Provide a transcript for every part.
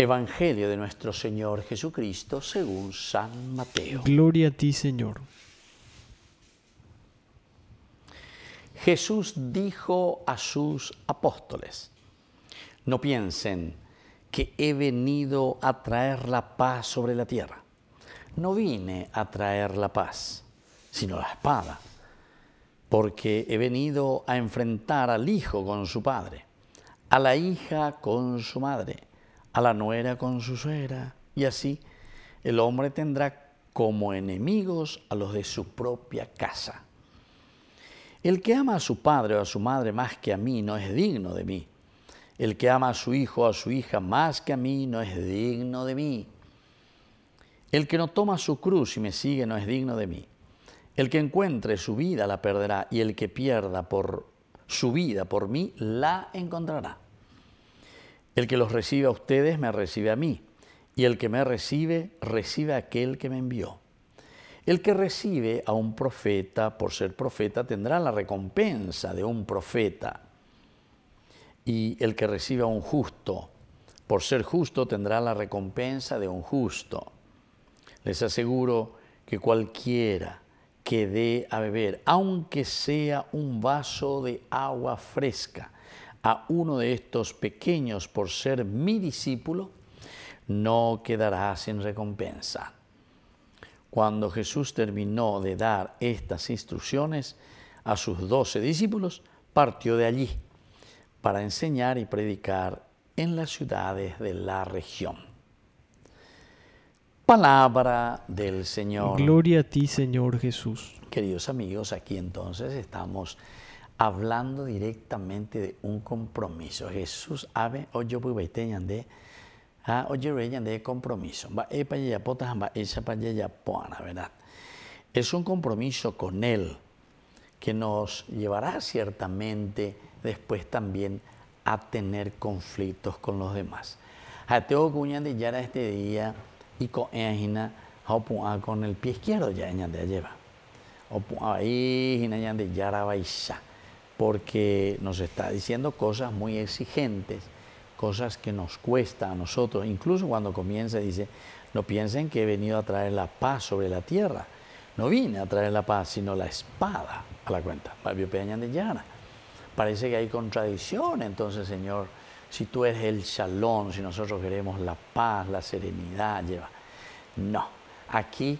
Evangelio de nuestro Señor Jesucristo según San Mateo. Gloria a ti, Señor. Jesús dijo a sus apóstoles, no piensen que he venido a traer la paz sobre la tierra. No vine a traer la paz, sino la espada, porque he venido a enfrentar al hijo con su padre, a la hija con su madre a la nuera con su suegra, y así el hombre tendrá como enemigos a los de su propia casa. El que ama a su padre o a su madre más que a mí no es digno de mí. El que ama a su hijo o a su hija más que a mí no es digno de mí. El que no toma su cruz y me sigue no es digno de mí. El que encuentre su vida la perderá y el que pierda por su vida por mí la encontrará. El que los recibe a ustedes me recibe a mí, y el que me recibe recibe a aquel que me envió. El que recibe a un profeta por ser profeta tendrá la recompensa de un profeta, y el que recibe a un justo por ser justo tendrá la recompensa de un justo. Les aseguro que cualquiera que dé a beber, aunque sea un vaso de agua fresca, a uno de estos pequeños por ser mi discípulo, no quedará sin recompensa. Cuando Jesús terminó de dar estas instrucciones a sus doce discípulos, partió de allí para enseñar y predicar en las ciudades de la región. Palabra del Señor. Gloria a ti, Señor Jesús. Queridos amigos, aquí entonces estamos hablando directamente de un compromiso. Jesús yo voy a de ah oye reyan de compromiso. Va epa yapotas va esa pa ¿verdad? Es un compromiso con él que nos llevará ciertamente después también a tener conflictos con los demás. Ateo cuñan de yara este día y con ejina con el pie izquierdo ya ñande lleva. O ahí hina de yara baisa porque nos está diciendo cosas muy exigentes, cosas que nos cuesta a nosotros. Incluso cuando comienza dice, no piensen que he venido a traer la paz sobre la tierra. No vine a traer la paz, sino la espada a la cuenta. Peña de Parece que hay contradicción, entonces, Señor, si tú eres el shalom, si nosotros queremos la paz, la serenidad, lleva. No, aquí,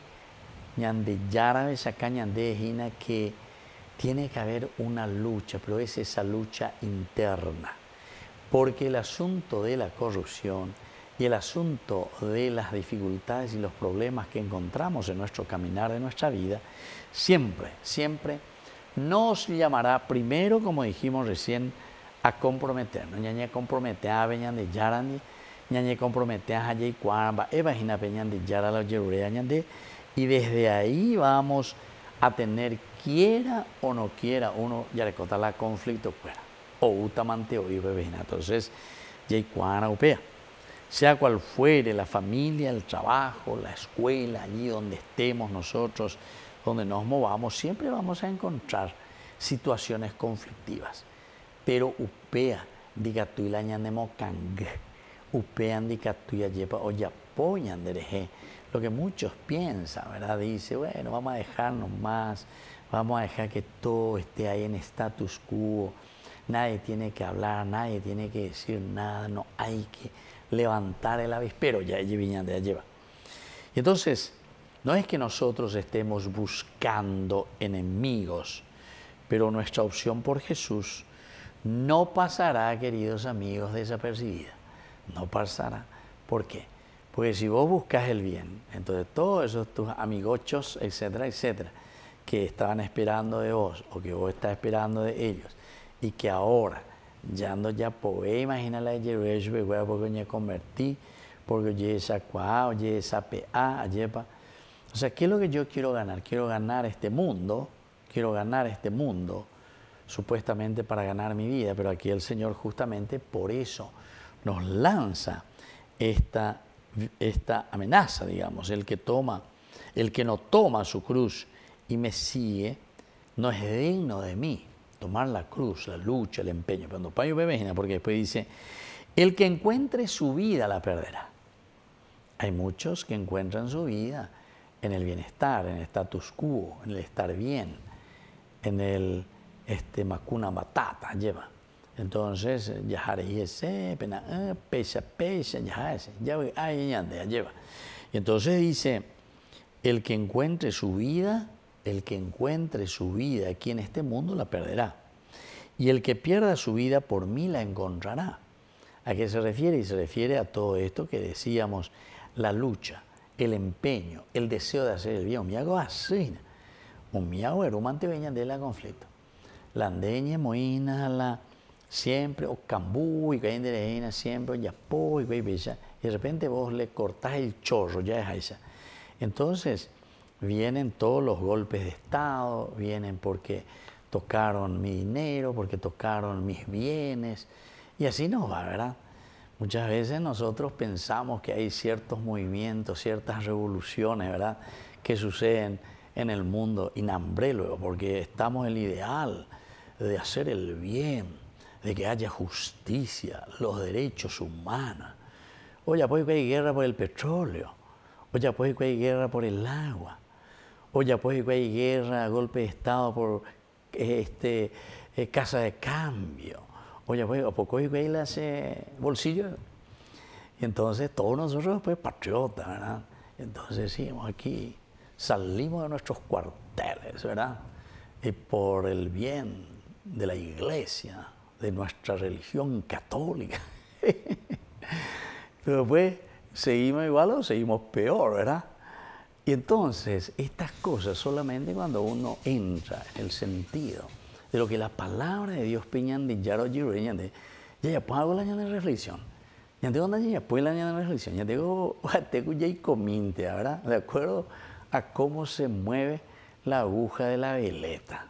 ñandeyara, saca hina que tiene que haber una lucha, pero es esa lucha interna, porque el asunto de la corrupción y el asunto de las dificultades y los problemas que encontramos en nuestro caminar de nuestra vida, siempre, siempre nos llamará primero, como dijimos recién, a comprometernos. compromete a compromete a Jay de Y desde ahí vamos a tener quiera o no quiera, uno ya la conflicto fuera, o utamante o ibebina. Entonces, yaicuana upea. Sea cual fuere la familia, el trabajo, la escuela, allí donde estemos nosotros, donde nos movamos, siempre vamos a encontrar situaciones conflictivas. Pero upea, diga tu de kang, upea, diga tu yepa o apoyan dereje lo que muchos piensan, ¿verdad? Dice, bueno, vamos a dejarnos más, vamos a dejar que todo esté ahí en status quo, nadie tiene que hablar, nadie tiene que decir nada, no hay que levantar el avispero, ya ya lleva. Y entonces, no es que nosotros estemos buscando enemigos, pero nuestra opción por Jesús no pasará, queridos amigos, desapercibida. No pasará. ¿Por qué? Porque si vos buscas el bien, entonces todos esos tus amigochos, etcétera, etcétera, que estaban esperando de vos o que vos estás esperando de ellos y que ahora ya no ya podés imaginar la de voy a porque me convertí, porque yo esa cuá, oye esa PA, yepa. O sea, ¿qué es lo que yo quiero ganar? Quiero ganar este mundo, quiero ganar este mundo supuestamente para ganar mi vida, pero aquí el Señor justamente por eso nos lanza esta esta amenaza, digamos, el que toma, el que no toma su cruz y me sigue, no es digno de mí. Tomar la cruz, la lucha, el empeño. Cuando Payo Bebejina, porque después dice, el que encuentre su vida la perderá. Hay muchos que encuentran su vida en el bienestar, en el status quo, en el estar bien, en el este, macuna matata, lleva. Entonces, eh, ese, pena, ah, pesa, pesa, lleva. Y entonces dice, el que encuentre su vida, el que encuentre su vida aquí en este mundo la perderá. Y el que pierda su vida por mí la encontrará. ¿A qué se refiere? Y se refiere a todo esto que decíamos, la lucha, el empeño, el deseo de hacer el bien. Un miago así, un miago era un manteveña de la conflicto. La andeña moina la siempre, o cambú, y caen de leína, siempre, o yapó, y y de repente vos le cortás el chorro, ya es esa. Entonces, vienen todos los golpes de Estado, vienen porque tocaron mi dinero, porque tocaron mis bienes, y así nos va, ¿verdad? Muchas veces nosotros pensamos que hay ciertos movimientos, ciertas revoluciones, ¿verdad?, que suceden en el mundo, inhambre luego, porque estamos en el ideal de hacer el bien, de que haya justicia, los derechos humanos. oye, ya pues que hay guerra por el petróleo, oye, ya pues que hay guerra por el agua, oye, ya pues que hay guerra, golpe de Estado por este, eh, casa de cambio, oye, pues, o poco y bolsillos. entonces todos nosotros, pues, patriotas, ¿verdad? Entonces, sí, aquí salimos de nuestros cuarteles, ¿verdad? Y por el bien de la iglesia, de nuestra religión católica. Pero pues seguimos igual o seguimos peor, ¿verdad? Y entonces estas cosas solamente cuando uno entra en el sentido de lo que la palabra de Dios de yaro yiro, de, ya ya pues hago la de reflexión. ya onda ya la de reflexión, ya tengo ya y pues cominte, ¿verdad? De acuerdo a cómo se mueve la aguja de la veleta.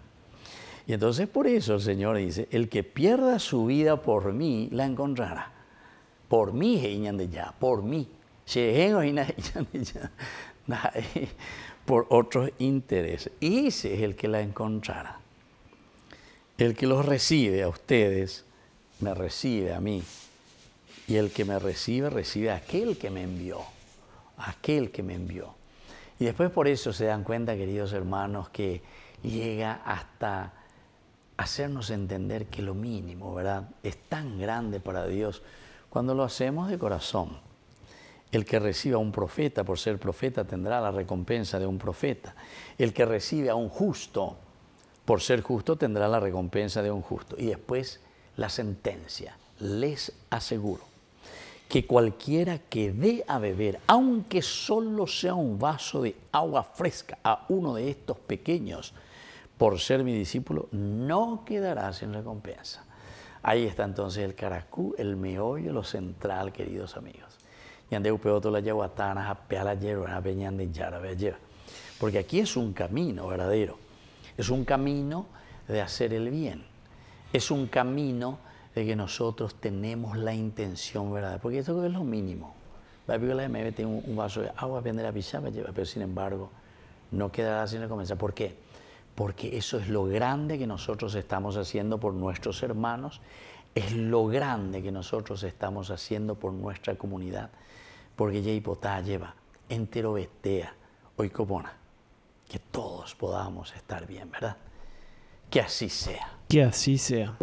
Y entonces por eso el Señor dice, el que pierda su vida por mí, la encontrará. Por mí, ya, por mí. Por otros intereses. Y ese es el que la encontrará. El que los recibe a ustedes, me recibe a mí. Y el que me recibe, recibe a aquel que me envió. Aquel que me envió. Y después por eso se dan cuenta, queridos hermanos, que llega hasta hacernos entender que lo mínimo, ¿verdad? Es tan grande para Dios cuando lo hacemos de corazón. El que reciba a un profeta por ser profeta tendrá la recompensa de un profeta. El que recibe a un justo por ser justo tendrá la recompensa de un justo. Y después la sentencia. Les aseguro que cualquiera que dé a beber, aunque solo sea un vaso de agua fresca a uno de estos pequeños, por ser mi discípulo, no quedará sin recompensa. Ahí está entonces el caracú, el meollo, lo central, queridos amigos. la Porque aquí es un camino verdadero, es un camino de hacer el bien, es un camino de que nosotros tenemos la intención verdadera, porque esto es lo mínimo. La Biblia de tiene un vaso de agua, la pero sin embargo no quedará sin recompensa. ¿Por qué? porque eso es lo grande que nosotros estamos haciendo por nuestros hermanos, es lo grande que nosotros estamos haciendo por nuestra comunidad, porque Yeipotá lleva entero vetea, hoy que todos podamos estar bien, ¿verdad? Que así sea. Que así sea.